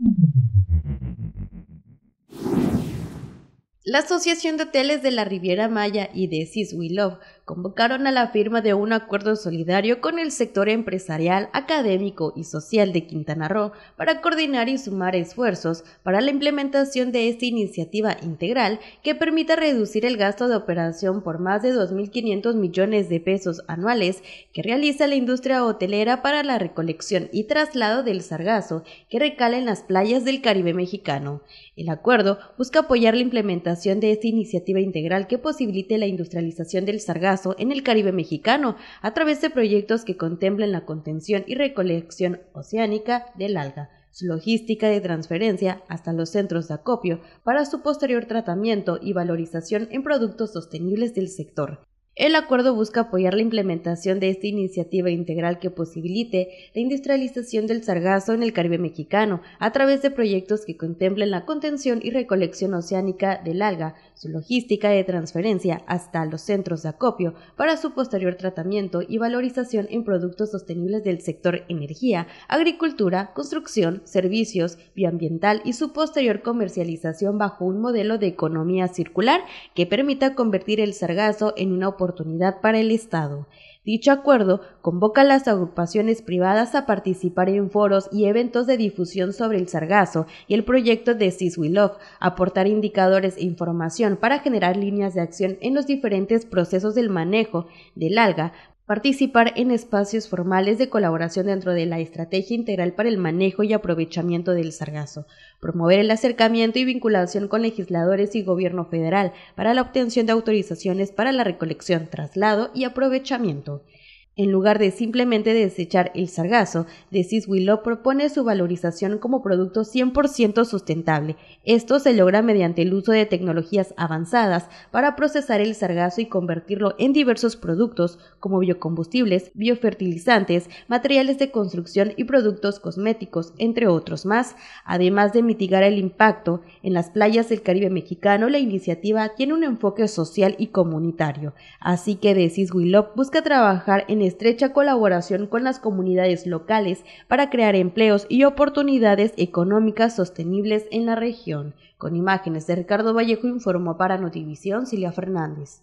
Thank mm-hmm. you La Asociación de Hoteles de la Riviera Maya y de Sis We Love convocaron a la firma de un acuerdo solidario con el sector empresarial, académico y social de Quintana Roo para coordinar y sumar esfuerzos para la implementación de esta iniciativa integral que permita reducir el gasto de operación por más de 2.500 millones de pesos anuales que realiza la industria hotelera para la recolección y traslado del sargazo que recala en las playas del Caribe mexicano. El acuerdo busca apoyar la implementación de esta iniciativa integral que posibilite la industrialización del sargazo en el Caribe mexicano a través de proyectos que contemplen la contención y recolección oceánica del alga, su logística de transferencia hasta los centros de acopio para su posterior tratamiento y valorización en productos sostenibles del sector, el acuerdo busca apoyar la implementación de esta iniciativa integral que posibilite la industrialización del sargazo en el Caribe mexicano a través de proyectos que contemplen la contención y recolección oceánica del alga, su logística de transferencia hasta los centros de acopio para su posterior tratamiento y valorización en productos sostenibles del sector energía, agricultura, construcción, servicios, bioambiental y su posterior comercialización bajo un modelo de economía circular que permita convertir el sargazo en una oportunidad para el Estado. Dicho acuerdo convoca a las agrupaciones privadas a participar en foros y eventos de difusión sobre el sargazo y el proyecto de Sis aportar indicadores e información para generar líneas de acción en los diferentes procesos del manejo del alga, participar en espacios formales de colaboración dentro de la Estrategia Integral para el Manejo y Aprovechamiento del Sargazo, promover el acercamiento y vinculación con legisladores y gobierno federal para la obtención de autorizaciones para la recolección, traslado y aprovechamiento, en lugar de simplemente desechar el sargazo, Decis Willow propone su valorización como producto 100% sustentable. Esto se logra mediante el uso de tecnologías avanzadas para procesar el sargazo y convertirlo en diversos productos como biocombustibles, biofertilizantes, materiales de construcción y productos cosméticos, entre otros más. Además de mitigar el impacto en las playas del Caribe mexicano, la iniciativa tiene un enfoque social y comunitario. Así que Decis Willow busca trabajar en estrecha colaboración con las comunidades locales para crear empleos y oportunidades económicas sostenibles en la región. Con imágenes de Ricardo Vallejo informó para Notivisión Cilia Fernández.